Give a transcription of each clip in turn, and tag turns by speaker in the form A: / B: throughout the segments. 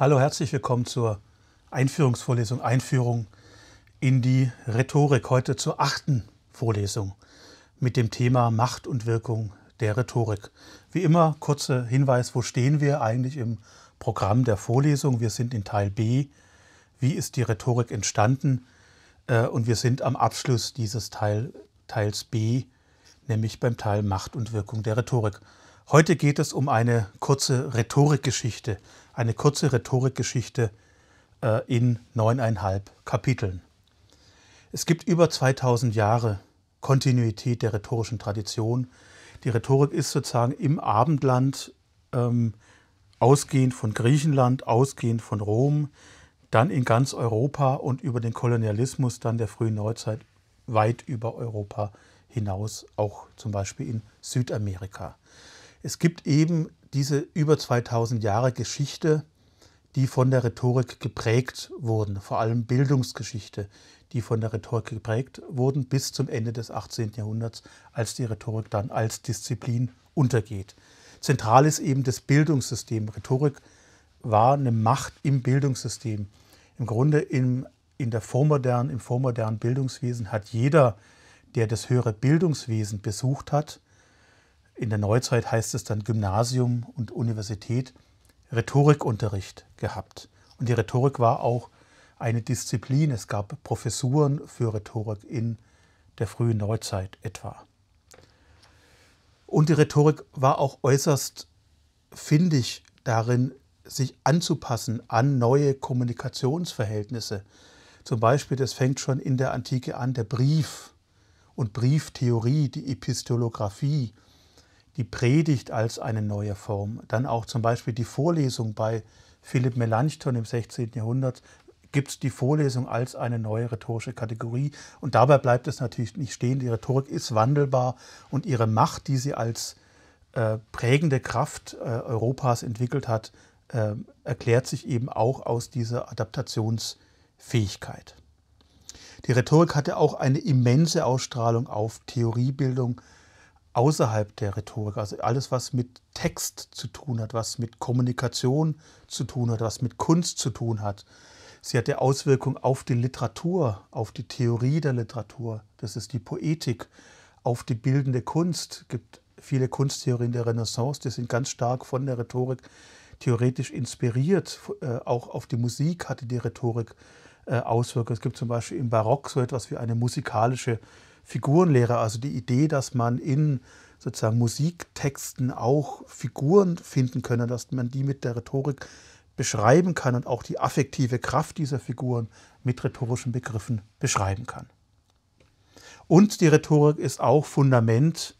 A: Hallo, herzlich willkommen zur Einführungsvorlesung, Einführung in die Rhetorik. Heute zur achten Vorlesung mit dem Thema Macht und Wirkung der Rhetorik. Wie immer, kurzer Hinweis, wo stehen wir eigentlich im Programm der Vorlesung? Wir sind in Teil B. Wie ist die Rhetorik entstanden? Äh, und wir sind am Abschluss dieses Teil, Teils B, nämlich beim Teil Macht und Wirkung der Rhetorik. Heute geht es um eine kurze Rhetorikgeschichte, eine kurze Rhetorikgeschichte äh, in neuneinhalb Kapiteln. Es gibt über 2000 Jahre Kontinuität der rhetorischen Tradition. Die Rhetorik ist sozusagen im Abendland, ähm, ausgehend von Griechenland, ausgehend von Rom, dann in ganz Europa und über den Kolonialismus dann der frühen Neuzeit weit über Europa hinaus, auch zum Beispiel in Südamerika. Es gibt eben diese über 2000 Jahre Geschichte, die von der Rhetorik geprägt wurden, vor allem Bildungsgeschichte, die von der Rhetorik geprägt wurden bis zum Ende des 18. Jahrhunderts, als die Rhetorik dann als Disziplin untergeht. Zentral ist eben das Bildungssystem. Rhetorik war eine Macht im Bildungssystem. Im Grunde im, in der vormodern, im vormodernen Bildungswesen hat jeder, der das höhere Bildungswesen besucht hat, in der Neuzeit heißt es dann Gymnasium und Universität, Rhetorikunterricht gehabt. Und die Rhetorik war auch eine Disziplin. Es gab Professuren für Rhetorik in der frühen Neuzeit etwa. Und die Rhetorik war auch äußerst findig darin, sich anzupassen an neue Kommunikationsverhältnisse. Zum Beispiel, das fängt schon in der Antike an, der Brief und Brieftheorie, die Epistolographie, die Predigt als eine neue Form. Dann auch zum Beispiel die Vorlesung bei Philipp Melanchthon im 16. Jahrhundert gibt es die Vorlesung als eine neue rhetorische Kategorie. Und dabei bleibt es natürlich nicht stehen. Die Rhetorik ist wandelbar und ihre Macht, die sie als äh, prägende Kraft äh, Europas entwickelt hat, äh, erklärt sich eben auch aus dieser Adaptationsfähigkeit. Die Rhetorik hatte auch eine immense Ausstrahlung auf Theoriebildung, außerhalb der Rhetorik, also alles, was mit Text zu tun hat, was mit Kommunikation zu tun hat, was mit Kunst zu tun hat. Sie hat ja Auswirkungen auf die Literatur, auf die Theorie der Literatur, das ist die Poetik, auf die bildende Kunst. Es gibt viele Kunsttheorien der Renaissance, die sind ganz stark von der Rhetorik theoretisch inspiriert. Äh, auch auf die Musik hatte die Rhetorik äh, Auswirkungen. Es gibt zum Beispiel im Barock so etwas wie eine musikalische Figurenlehre, also die Idee, dass man in sozusagen Musiktexten auch Figuren finden könne, dass man die mit der Rhetorik beschreiben kann und auch die affektive Kraft dieser Figuren mit rhetorischen Begriffen beschreiben kann. Und die Rhetorik ist auch Fundament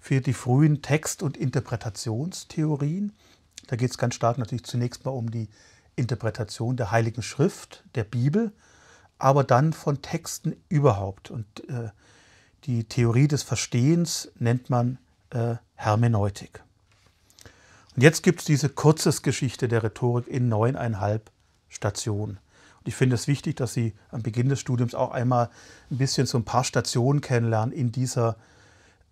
A: für die frühen Text- und Interpretationstheorien. Da geht es ganz stark natürlich zunächst mal um die Interpretation der Heiligen Schrift, der Bibel, aber dann von Texten überhaupt. Und äh, die Theorie des Verstehens nennt man äh, Hermeneutik. Und jetzt gibt es diese Kurzesgeschichte der Rhetorik in neuneinhalb Stationen. Und ich finde es wichtig, dass Sie am Beginn des Studiums auch einmal ein bisschen so ein paar Stationen kennenlernen in dieser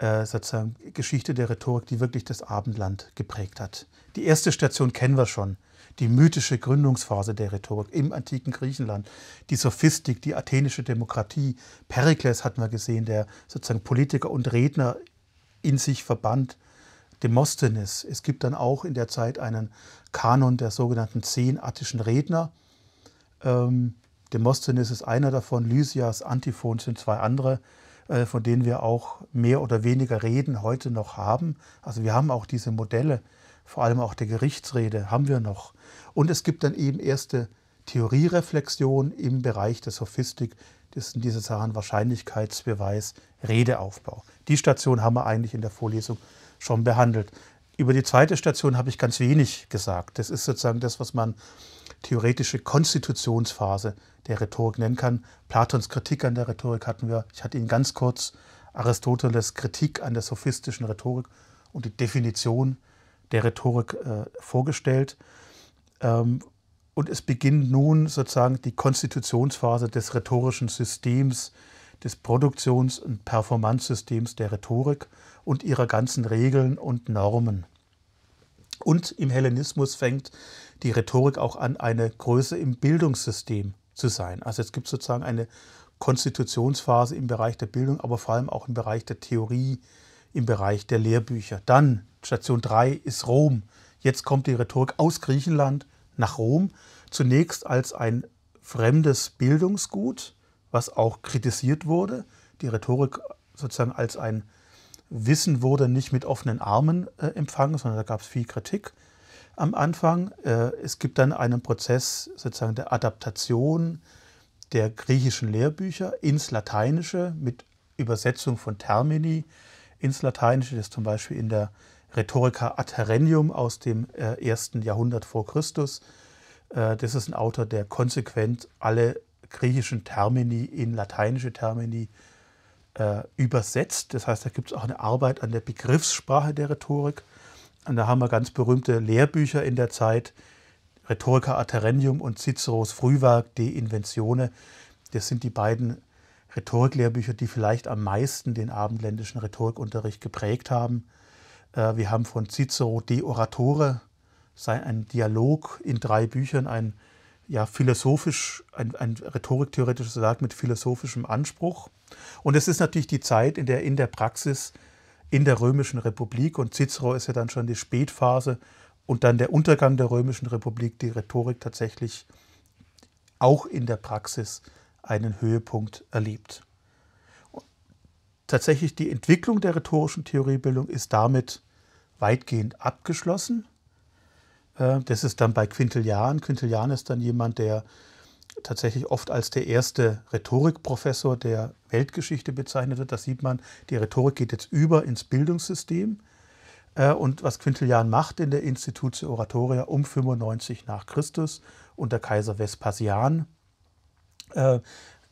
A: äh, sozusagen Geschichte der Rhetorik, die wirklich das Abendland geprägt hat. Die erste Station kennen wir schon, die mythische Gründungsphase der Rhetorik im antiken Griechenland, die Sophistik, die athenische Demokratie. Perikles hatten wir gesehen, der sozusagen Politiker und Redner in sich verband. Demosthenes. Es gibt dann auch in der Zeit einen Kanon der sogenannten zehn attischen Redner. Ähm, Demosthenes ist einer davon, Lysias, Antiphon sind zwei andere. Äh, von denen wir auch mehr oder weniger reden heute noch haben. Also wir haben auch diese Modelle, vor allem auch der Gerichtsrede haben wir noch. Und es gibt dann eben erste Theoriereflexion im Bereich der Sophistik. Das sind diese Sachen Wahrscheinlichkeitsbeweis, Redeaufbau. Die Station haben wir eigentlich in der Vorlesung schon behandelt. Über die zweite Station habe ich ganz wenig gesagt. Das ist sozusagen das, was man theoretische Konstitutionsphase der Rhetorik nennen kann. Platons Kritik an der Rhetorik hatten wir, ich hatte ihn ganz kurz, Aristoteles Kritik an der sophistischen Rhetorik und die Definition der Rhetorik äh, vorgestellt. Ähm, und es beginnt nun sozusagen die Konstitutionsphase des rhetorischen Systems, des Produktions- und Performanzsystems der Rhetorik und ihrer ganzen Regeln und Normen. Und im Hellenismus fängt die Rhetorik auch an, eine Größe im Bildungssystem zu sein. Also es gibt sozusagen eine Konstitutionsphase im Bereich der Bildung, aber vor allem auch im Bereich der Theorie, im Bereich der Lehrbücher. Dann Station 3 ist Rom. Jetzt kommt die Rhetorik aus Griechenland nach Rom, zunächst als ein fremdes Bildungsgut, was auch kritisiert wurde. Die Rhetorik sozusagen als ein Wissen wurde nicht mit offenen Armen äh, empfangen, sondern da gab es viel Kritik am Anfang. Äh, es gibt dann einen Prozess sozusagen der Adaptation der griechischen Lehrbücher ins Lateinische mit Übersetzung von Termini ins Lateinische, das zum Beispiel in der Rhetorica ad Herennium aus dem äh, ersten Jahrhundert vor Christus. Äh, das ist ein Autor, der konsequent alle griechischen Termini in lateinische Termini übersetzt. Das heißt, da gibt es auch eine Arbeit an der Begriffssprache der Rhetorik. Und da haben wir ganz berühmte Lehrbücher in der Zeit, Rhetorica Aterendium und Ciceros Frühwerk De Inventione. Das sind die beiden Rhetoriklehrbücher, die vielleicht am meisten den abendländischen Rhetorikunterricht geprägt haben. Äh, wir haben von Cicero De Oratore, sein ein Dialog in drei Büchern, ein ja, philosophisch, ein, ein rhetoriktheoretisches Werk mit philosophischem Anspruch. Und es ist natürlich die Zeit, in der in der Praxis in der Römischen Republik. Und Cicero ist ja dann schon die Spätphase und dann der Untergang der Römischen Republik, die Rhetorik tatsächlich auch in der Praxis einen Höhepunkt erlebt. Tatsächlich die Entwicklung der rhetorischen Theoriebildung ist damit weitgehend abgeschlossen. Äh, das ist dann bei Quintilian. Quintilian ist dann jemand, der tatsächlich oft als der erste Rhetorikprofessor der Weltgeschichte bezeichnet wird. Das sieht man, die Rhetorik geht jetzt über ins Bildungssystem. Äh, und was Quintilian macht in der Institutio Oratoria um 95 nach Christus unter Kaiser Vespasian, äh,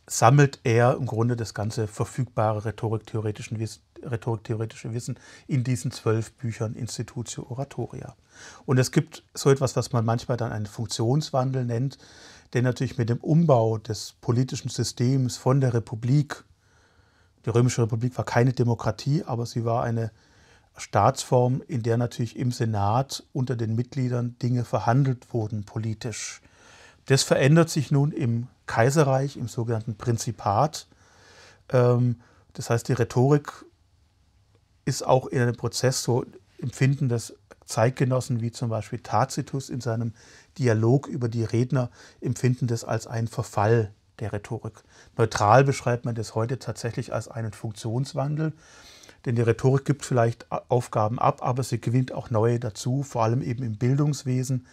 A: sammelt er im Grunde das ganze verfügbare rhetoriktheoretische Wissen, rhetoriktheoretische Wissen in diesen zwölf Büchern Institutio Oratoria. Und es gibt so etwas, was man manchmal dann einen Funktionswandel nennt der natürlich mit dem Umbau des politischen Systems von der Republik, die Römische Republik war keine Demokratie, aber sie war eine Staatsform, in der natürlich im Senat unter den Mitgliedern Dinge verhandelt wurden politisch. Das verändert sich nun im Kaiserreich, im sogenannten Prinzipat. Ähm, das heißt, die Rhetorik ist auch in einem Prozess so empfinden das Zeitgenossen wie zum Beispiel Tacitus in seinem Dialog über die Redner, empfinden das als einen Verfall der Rhetorik. Neutral beschreibt man das heute tatsächlich als einen Funktionswandel, denn die Rhetorik gibt vielleicht Aufgaben ab, aber sie gewinnt auch neue dazu, vor allem eben im Bildungswesen,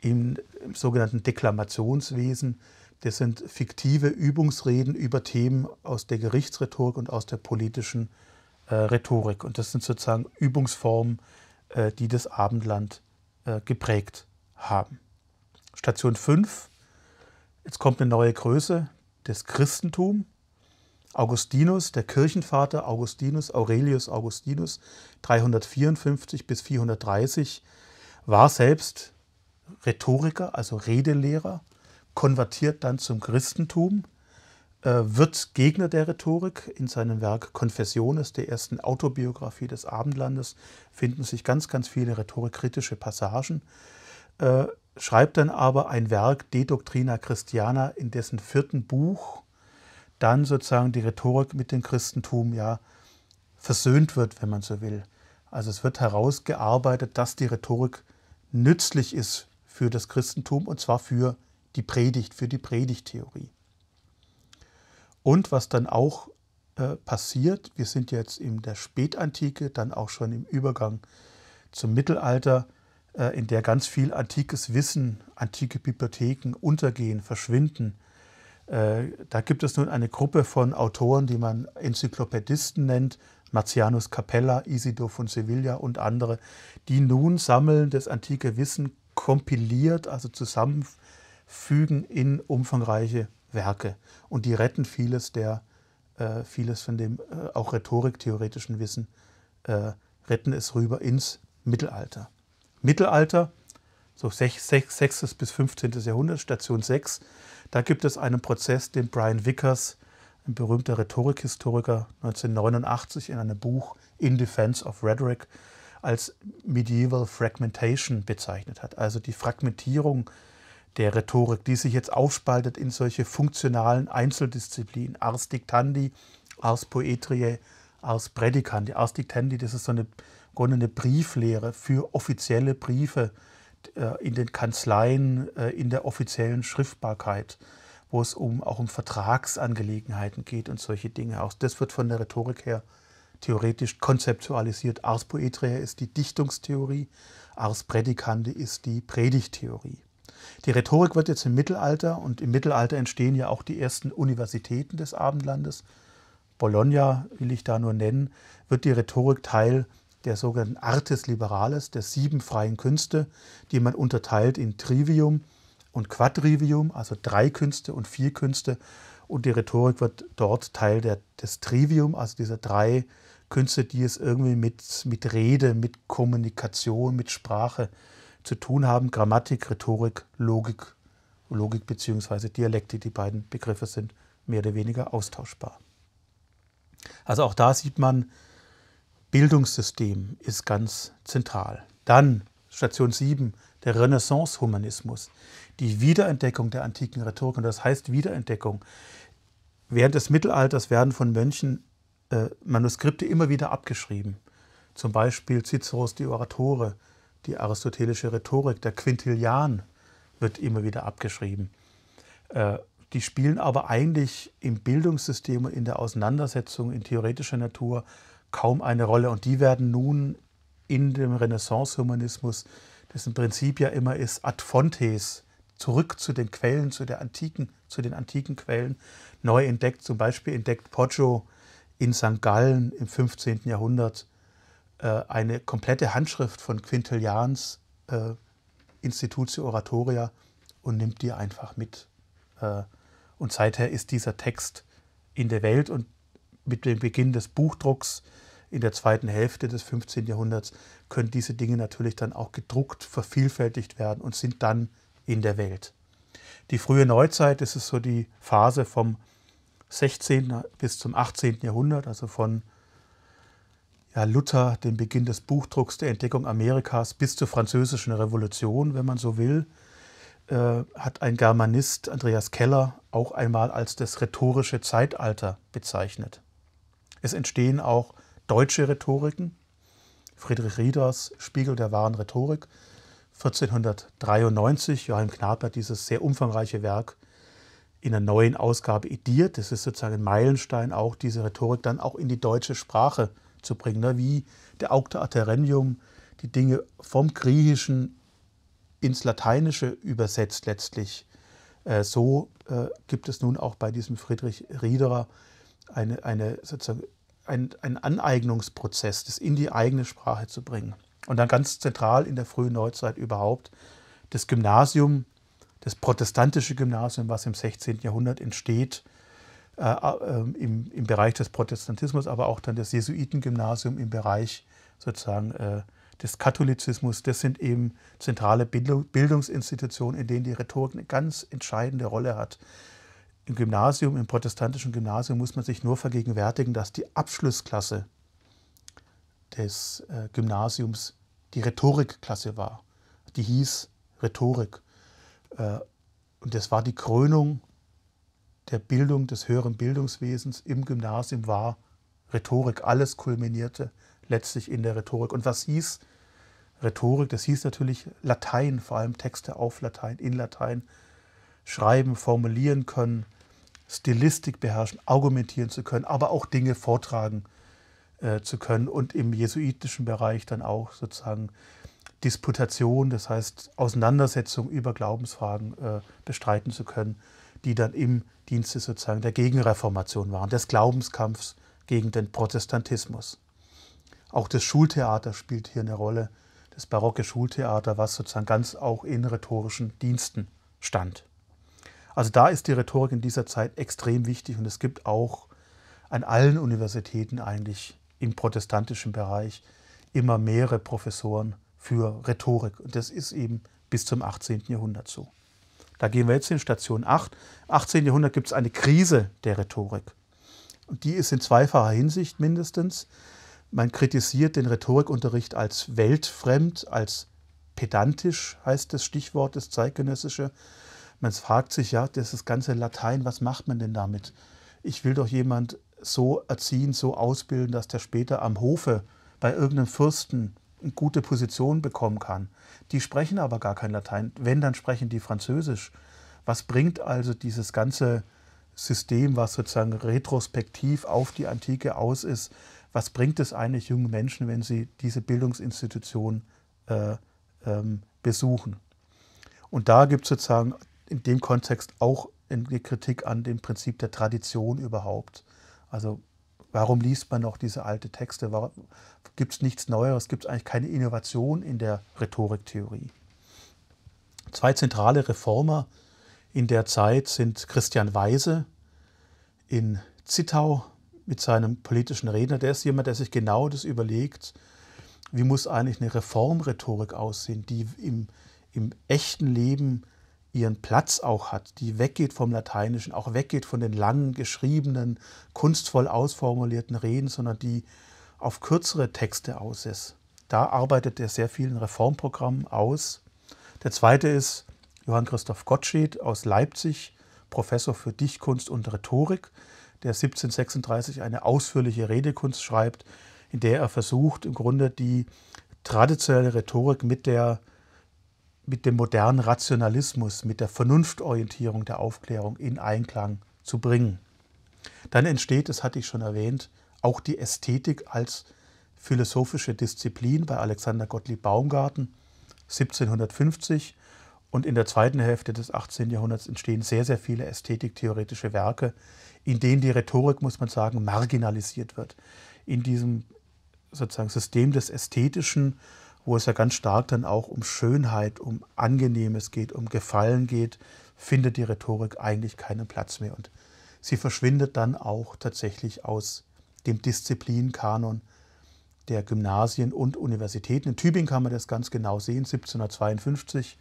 A: im, im sogenannten Deklamationswesen. Das sind fiktive Übungsreden über Themen aus der Gerichtsrhetorik und aus der politischen Rhetorik äh, Rhetorik. Und das sind sozusagen Übungsformen, äh, die das Abendland äh, geprägt haben. Station 5, jetzt kommt eine neue Größe, das Christentum. Augustinus, der Kirchenvater Augustinus, Aurelius Augustinus, 354 bis 430, war selbst Rhetoriker, also Redelehrer, konvertiert dann zum Christentum äh, wird Gegner der Rhetorik. In seinem Werk Confessiones, der ersten Autobiografie des Abendlandes, finden sich ganz, ganz viele rhetorikkritische Passagen. Äh, schreibt dann aber ein Werk, De Doctrina Christiana, in dessen vierten Buch dann sozusagen die Rhetorik mit dem Christentum ja versöhnt wird, wenn man so will. Also es wird herausgearbeitet, dass die Rhetorik nützlich ist für das Christentum und zwar für die Predigt, für die Predigttheorie. Und was dann auch äh, passiert, wir sind jetzt in der Spätantike, dann auch schon im Übergang zum Mittelalter, äh, in der ganz viel antikes Wissen, antike Bibliotheken untergehen, verschwinden. Äh, da gibt es nun eine Gruppe von Autoren, die man Enzyklopädisten nennt, Marcianus Capella, Isidor von Sevilla und andere, die nun sammeln das antike Wissen kompiliert, also zusammenfügen in umfangreiche Werke. Und die retten vieles der, äh, vieles von dem äh, auch rhetoriktheoretischen Wissen, äh, retten es rüber ins Mittelalter. Mittelalter, so 6. 6, 6. bis 15. Jahrhundert, Station 6, da gibt es einen Prozess, den Brian Vickers, ein berühmter Rhetorikhistoriker, 1989 in einem Buch In Defense of Rhetoric als Medieval Fragmentation bezeichnet hat, also die Fragmentierung äh, der Rhetorik, die sich jetzt aufspaltet in solche funktionalen Einzeldisziplinen. Ars dictandi, ars poetriae, ars predicandi. Ars dictandi, das ist so eine, Grunde eine Brieflehre für offizielle Briefe äh, in den Kanzleien, äh, in der offiziellen Schriftbarkeit, wo es um, auch um Vertragsangelegenheiten geht und solche Dinge. Auch das wird von der Rhetorik her theoretisch konzeptualisiert. Ars Poetria ist die Dichtungstheorie, Ars Predicandi ist die Predigtheorie. Die Rhetorik wird jetzt im Mittelalter und im Mittelalter entstehen ja auch die ersten Universitäten des Abendlandes. Bologna will ich da nur nennen, wird die Rhetorik Teil der sogenannten Artes Liberales, der sieben freien Künste, die man unterteilt in Trivium und Quadrivium, also drei Künste und vier Künste. Und die Rhetorik wird dort Teil der, des Trivium, also dieser drei Künste, die es irgendwie mit, mit Rede, mit Kommunikation, mit Sprache äh, zu tun haben, Grammatik, Rhetorik, Logik. Logik bzw. Dialektik, die beiden Begriffe sind mehr oder weniger austauschbar. Also auch da sieht man, Bildungssystem ist ganz zentral. Dann Station 7, der Renaissance-Humanismus, die Wiederentdeckung der antiken Rhetorik. Und das heißt Wiederentdeckung. Während des Mittelalters werden von Mönchen äh, Manuskripte immer wieder abgeschrieben. Zum Beispiel Ciceros die Oratore, die aristotelische Rhetorik, der Quintilian wird immer wieder abgeschrieben. Äh, die spielen aber eigentlich im Bildungssystem und in der Auseinandersetzung in theoretischer Natur kaum eine Rolle. Und die werden nun in dem Renaissance-Humanismus, dessen Prinzip ja immer ist, ad fontes, zurück zu den Quellen, zu, der antiken, zu den antiken Quellen, neu entdeckt. Zum Beispiel entdeckt Poggio in St. Gallen im 15. Jahrhundert äh, eine komplette Handschrift von Quintilians äh, Institutio Oratoria und nimmt die einfach mit. Äh, und seither ist dieser Text in der Welt und mit dem Beginn des Buchdrucks in der zweiten Hälfte des 15. Jahrhunderts können diese Dinge natürlich dann auch gedruckt, vervielfältigt werden und sind dann in der Welt. Die frühe Neuzeit, das ist so die Phase vom 16. bis zum 18. Jahrhundert, also von ja, Luther, den Beginn des Buchdrucks, der Entdeckung Amerikas bis zur Französischen Revolution, wenn man so will, äh, hat ein Germanist, Andreas Keller, auch einmal als das rhetorische Zeitalter bezeichnet. Es entstehen auch deutsche Rhetoriken. Friedrich Rieders Spiegel der wahren Rhetorik, 1493, Johann Knapp hat dieses sehr umfangreiche Werk in der neuen Ausgabe ediert. Das ist sozusagen ein Meilenstein, auch diese Rhetorik dann auch in die deutsche Sprache zu zu bringen, ne? wie der Aucta Aterenium die Dinge vom Griechischen ins Lateinische übersetzt letztlich. Äh, so äh, gibt es nun auch bei diesem Friedrich Riederer eine, eine, sozusagen ein, einen Aneignungsprozess, das in die eigene Sprache zu bringen. Und dann ganz zentral in der frühen Neuzeit überhaupt das Gymnasium, das protestantische Gymnasium, was im 16. Jahrhundert entsteht, äh, ähm, im, im Bereich des Protestantismus, aber auch dann das Jesuitengymnasium im Bereich sozusagen äh, des Katholizismus. Das sind eben zentrale Bildungsinstitutionen, in denen die Rhetorik eine ganz entscheidende Rolle hat. Im Gymnasium, im protestantischen Gymnasium muss man sich nur vergegenwärtigen, dass die Abschlussklasse des äh, Gymnasiums die Rhetorikklasse war. Die hieß Rhetorik. und das war die Krönung der Bildung des höheren Bildungswesens im Gymnasium war Rhetorik. Alles kulminierte letztlich in der Rhetorik. Und was hieß Rhetorik? Das hieß natürlich Latein, vor allem Texte auf Latein, in Latein, schreiben, formulieren können, Stilistik beherrschen, argumentieren zu können, aber auch Dinge vortragen äh, zu können und im jesuitischen Bereich dann auch sozusagen Disputation, das heißt Auseinandersetzung über Glaubensfragen äh, bestreiten zu können die dann im Dienste sozusagen der Gegenreformation waren, des Glaubenskampfs gegen den Protestantismus. Auch das Schultheater spielt hier eine Rolle, das barocke Schultheater, was sozusagen ganz auch in rhetorischen Diensten stand. Also da ist die Rhetorik in dieser Zeit extrem wichtig und es gibt auch an allen Universitäten eigentlich im protestantischen Bereich immer mehrere Professoren für Rhetorik. Und das ist eben bis zum 18. Jahrhundert so. Da gehen wir jetzt in Station 8. Im 18. Jahrhundert gibt es eine Krise der Rhetorik. Und die ist in zweifacher Hinsicht mindestens. Man kritisiert den Rhetorikunterricht als weltfremd, als pedantisch heißt das Stichwort, das zeitgenössische. Man fragt sich ja, das ganze Latein, was macht man denn damit? Ich will doch jemand so erziehen, so ausbilden, dass der später am Hofe bei irgendeinem Fürsten gute Position bekommen kann. Die sprechen aber gar kein Latein. Wenn, dann sprechen die Französisch. Was bringt also dieses ganze System, was sozusagen retrospektiv auf die Antike aus ist, was bringt es eigentlich jungen Menschen, wenn sie diese Bildungsinstitution äh, ähm, besuchen? Und da gibt es sozusagen in dem Kontext auch eine Kritik an dem Prinzip der Tradition überhaupt. Also Warum liest man noch diese alten Texte? Gibt es nichts Neueres? Gibt es eigentlich keine Innovation in der Rhetoriktheorie? Zwei zentrale Reformer in der Zeit sind Christian Weise in Zittau mit seinem politischen Redner. Der ist jemand, der sich genau das überlegt, wie muss eigentlich eine Reformrhetorik aussehen, die im, im echten Leben ihren Platz auch hat, die weggeht vom Lateinischen, auch weggeht von den langen, geschriebenen, kunstvoll ausformulierten Reden, sondern die auf kürzere Texte aus ist. Da arbeitet er sehr vielen Reformprogrammen aus. Der zweite ist Johann Christoph Gottsched aus Leipzig, Professor für Dichtkunst und Rhetorik, der 1736 eine ausführliche Redekunst schreibt, in der er versucht, im Grunde die traditionelle Rhetorik mit der mit dem modernen Rationalismus, mit der Vernunftorientierung der Aufklärung in Einklang zu bringen. Dann entsteht, das hatte ich schon erwähnt, auch die Ästhetik als philosophische Disziplin bei Alexander Gottlieb Baumgarten 1750 und in der zweiten Hälfte des 18. Jahrhunderts entstehen sehr, sehr viele ästhetiktheoretische Werke, in denen die Rhetorik, muss man sagen, marginalisiert wird. In diesem sozusagen System des Ästhetischen wo es ja ganz stark dann auch um Schönheit, um Angenehmes geht, um Gefallen geht, findet die Rhetorik eigentlich keinen Platz mehr. Und sie verschwindet dann auch tatsächlich aus dem Disziplinkanon der Gymnasien und Universitäten. In Tübingen kann man das ganz genau sehen. 1752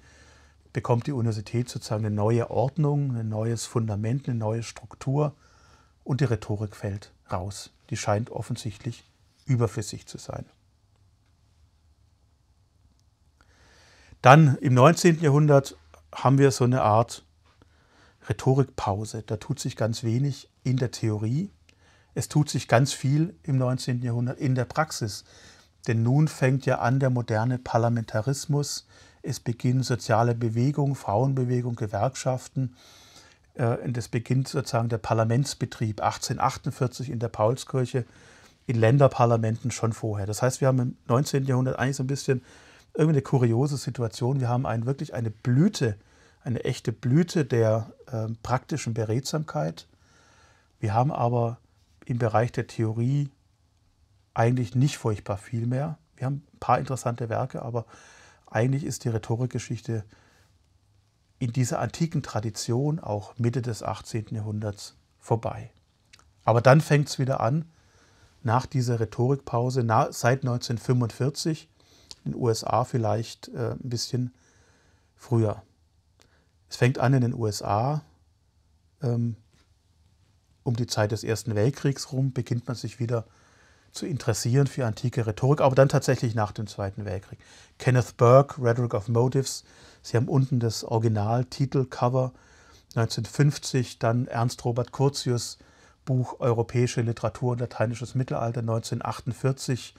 A: bekommt die Universität sozusagen eine neue Ordnung, ein neues Fundament, eine neue Struktur und die Rhetorik fällt raus. Die scheint offensichtlich überflüssig zu sein. Dann im 19. Jahrhundert haben wir so eine Art Rhetorikpause. Da tut sich ganz wenig in der Theorie. Es tut sich ganz viel im 19. Jahrhundert in der Praxis. Denn nun fängt ja an der moderne Parlamentarismus. Es beginnen soziale Bewegungen, Frauenbewegung, Gewerkschaften. Äh, es beginnt sozusagen der Parlamentsbetrieb 1848 in der Paulskirche, in Länderparlamenten schon vorher. Das heißt, wir haben im 19. Jahrhundert eigentlich so ein bisschen irgendwie eine kuriose Situation. Wir haben einen, wirklich eine Blüte, eine echte Blüte der äh, praktischen Beredsamkeit. Wir haben aber im Bereich der Theorie eigentlich nicht furchtbar viel mehr. Wir haben ein paar interessante Werke, aber eigentlich ist die Rhetorikgeschichte in dieser antiken Tradition auch Mitte des 18. Jahrhunderts vorbei. Aber dann fängt es wieder an, nach dieser Rhetorikpause, na, seit 1945, den USA vielleicht äh, ein bisschen früher. Es fängt an in den USA. Ähm, um die Zeit des Ersten Weltkriegs rum beginnt man sich wieder zu interessieren für antike Rhetorik, aber dann tatsächlich nach dem Zweiten Weltkrieg. Kenneth Burke, Rhetoric of Motives, Sie haben unten das Original-Titelcover 1950, dann Ernst Robert Curtius, Buch Europäische Literatur und Lateinisches Mittelalter 1948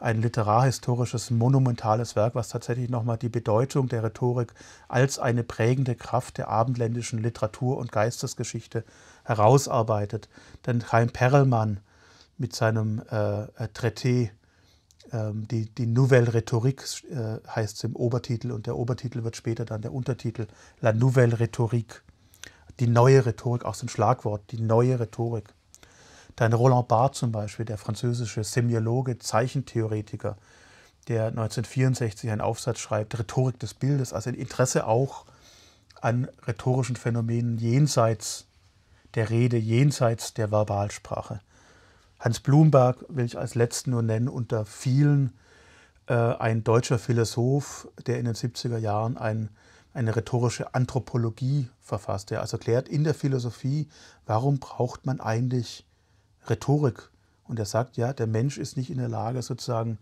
A: ein literarhistorisches, monumentales Werk, was tatsächlich nochmal die Bedeutung der Rhetorik als eine prägende Kraft der abendländischen Literatur und Geistesgeschichte herausarbeitet. Denn Chaim Perelmann mit seinem äh, äh Traité, äh, die, die Nouvelle Rhétorique äh, heißt es im Obertitel und der Obertitel wird später dann der Untertitel La Nouvelle Rhétorique, die neue Rhetorik, aus dem Schlagwort, die neue Rhetorik dann Roland Barth zum Beispiel, der französische Semiologe, Zeichentheoretiker, der 1964 einen Aufsatz schreibt, Rhetorik des Bildes, also ein Interesse auch an rhetorischen Phänomenen jenseits der Rede, jenseits der Verbalsprache. Hans Blumberg will ich als letzten nur nennen, unter vielen äh, ein deutscher Philosoph, der in den 70er Jahren ein, eine rhetorische Anthropologie verfasste. Also erklärt in der Philosophie, warum braucht man eigentlich Rhetorik. Und er sagt, ja, der Mensch ist nicht in der Lage, sozusagen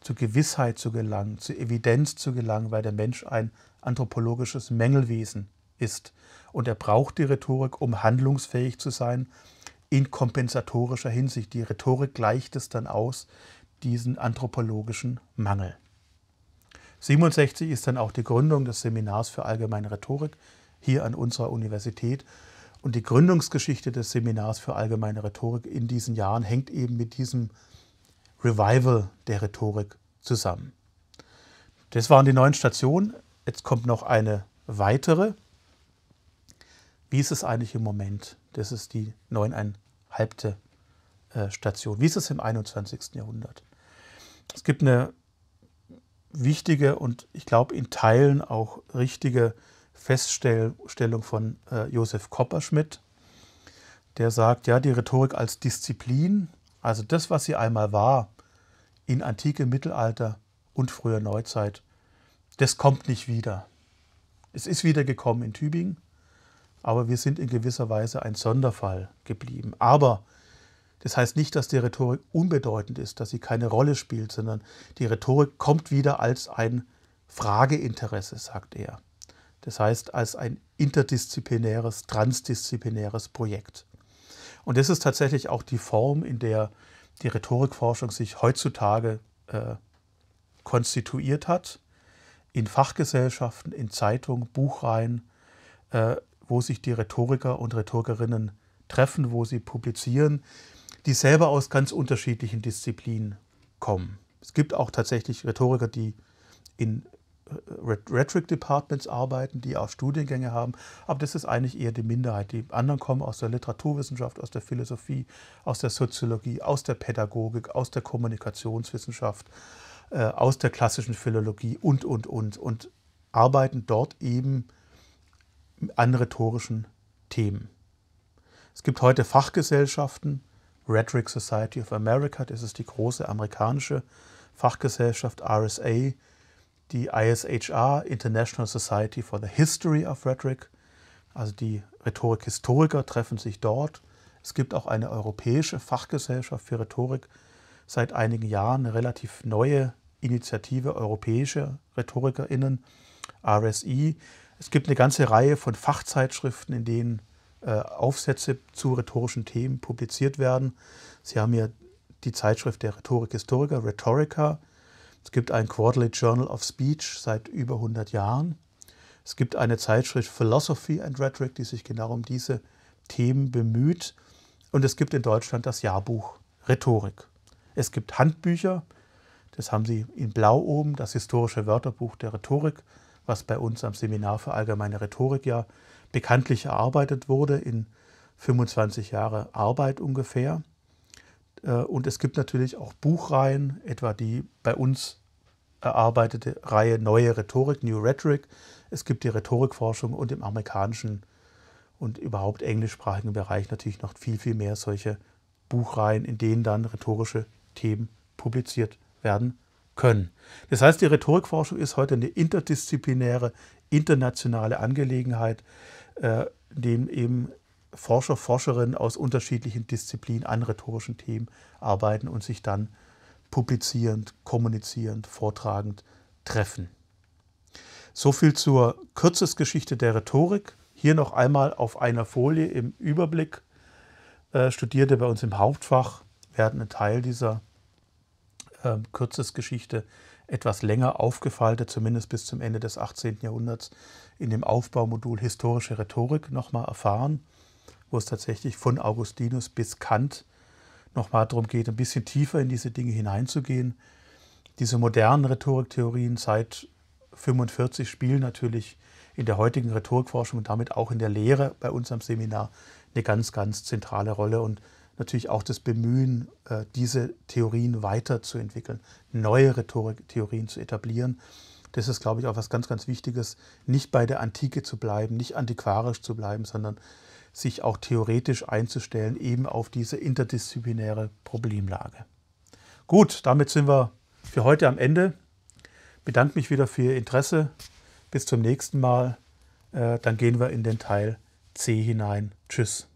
A: zur Gewissheit zu gelangen, zur Evidenz zu gelangen, weil der Mensch ein anthropologisches Mängelwesen ist. Und er braucht die Rhetorik, um handlungsfähig zu sein in kompensatorischer Hinsicht. Die Rhetorik gleicht es dann aus, diesen anthropologischen Mangel. 67 ist dann auch die Gründung des Seminars für allgemeine Rhetorik hier an unserer Universität. Und die Gründungsgeschichte des Seminars für allgemeine Rhetorik in diesen Jahren hängt eben mit diesem Revival der Rhetorik zusammen. Das waren die neun Stationen. Jetzt kommt noch eine weitere. Wie ist es eigentlich im Moment? Das ist die neuneinhalbte äh, Station. Wie ist es im 21. Jahrhundert? Es gibt eine wichtige und ich glaube in Teilen auch richtige Feststellung von äh, Josef Kopperschmidt, der sagt, ja, die Rhetorik als Disziplin, also das, was sie einmal war, in Antike, Mittelalter und früher Neuzeit, das kommt nicht wieder. Es ist wieder gekommen in Tübingen, aber wir sind in gewisser Weise ein Sonderfall geblieben. Aber das heißt nicht, dass die Rhetorik unbedeutend ist, dass sie keine Rolle spielt, sondern die Rhetorik kommt wieder als ein Frageinteresse, sagt er. Das heißt, als ein interdisziplinäres, transdisziplinäres Projekt. Und das ist tatsächlich auch die Form, in der die Rhetorikforschung sich heutzutage äh, konstituiert hat. In Fachgesellschaften, in Zeitungen, Buchreihen, äh, wo sich die Rhetoriker und Rhetorikerinnen treffen, wo sie publizieren, die selber aus ganz unterschiedlichen Disziplinen kommen. Es gibt auch tatsächlich Rhetoriker, die in Rhetoric Departments arbeiten, die auch Studiengänge haben. Aber das ist eigentlich eher die Minderheit. Die anderen kommen aus der Literaturwissenschaft, aus der Philosophie, aus der Soziologie, aus der Pädagogik, aus der Kommunikationswissenschaft, äh, aus der klassischen Philologie und, und, und. Und arbeiten dort eben an rhetorischen Themen. Es gibt heute Fachgesellschaften, Rhetoric Society of America, das ist die große amerikanische Fachgesellschaft RSA, die ISHR, International Society for the History of Rhetoric. Also die Rhetorikhistoriker treffen sich dort. Es gibt auch eine europäische Fachgesellschaft für Rhetorik, seit einigen Jahren eine relativ neue Initiative europäischer RhetorikerInnen, RSI. Es gibt eine ganze Reihe von Fachzeitschriften, in denen äh, Aufsätze zu rhetorischen Themen publiziert werden. Sie haben hier die Zeitschrift der Rhetorikhistoriker, Rhetorica, es gibt ein Quarterly Journal of Speech seit über 100 Jahren. Es gibt eine Zeitschrift Philosophy and Rhetoric, die sich genau um diese Themen bemüht. Und es gibt in Deutschland das Jahrbuch Rhetorik. Es gibt Handbücher, das haben Sie in Blau oben, das historische Wörterbuch der Rhetorik, was bei uns am Seminar für allgemeine Rhetorik ja bekanntlich erarbeitet wurde in 25 Jahre Arbeit ungefähr. Äh, und es gibt natürlich auch Buchreihen, etwa die bei uns erarbeitete Reihe Neue Rhetorik, New Rhetoric. Es gibt die Rhetorikforschung und im amerikanischen und überhaupt englischsprachigen Bereich natürlich noch viel, viel mehr solche Buchreihen, in denen dann rhetorische Themen publiziert werden können. Das heißt, die Rhetorikforschung ist heute eine interdisziplinäre, internationale Angelegenheit, äh, in dem eben Forscher, Forscherinnen aus unterschiedlichen Disziplinen an rhetorischen Themen arbeiten und sich dann publizierend, kommunizierend, vortragend treffen. So viel zur Kürzesgeschichte der Rhetorik. Hier noch einmal auf einer Folie im Überblick. Äh, Studierte bei uns im Hauptfach werden einen Teil dieser ähm, Kürzesgeschichte etwas länger aufgefaltet, zumindest bis zum Ende des 18. Jahrhunderts, in dem Aufbaumodul Historische Rhetorik nochmal erfahren wo es tatsächlich von Augustinus bis Kant nochmal darum geht, ein bisschen tiefer in diese Dinge hineinzugehen. Diese modernen Rhetoriktheorien seit 1945 spielen natürlich in der heutigen Rhetorikforschung und damit auch in der Lehre bei uns am Seminar eine ganz, ganz zentrale Rolle und natürlich auch das Bemühen, äh, diese Theorien weiterzuentwickeln, neue Rhetoriktheorien zu etablieren. Das ist, glaube ich, auch was ganz, ganz Wichtiges, nicht bei der Antike zu bleiben, nicht antiquarisch zu bleiben, sondern sich auch theoretisch einzustellen, eben auf diese interdisziplinäre Problemlage. Gut, damit sind wir für heute am Ende. Bedanke mich wieder für Ihr Interesse. Bis zum nächsten Mal. Äh, dann gehen wir in den Teil C hinein. Tschüss.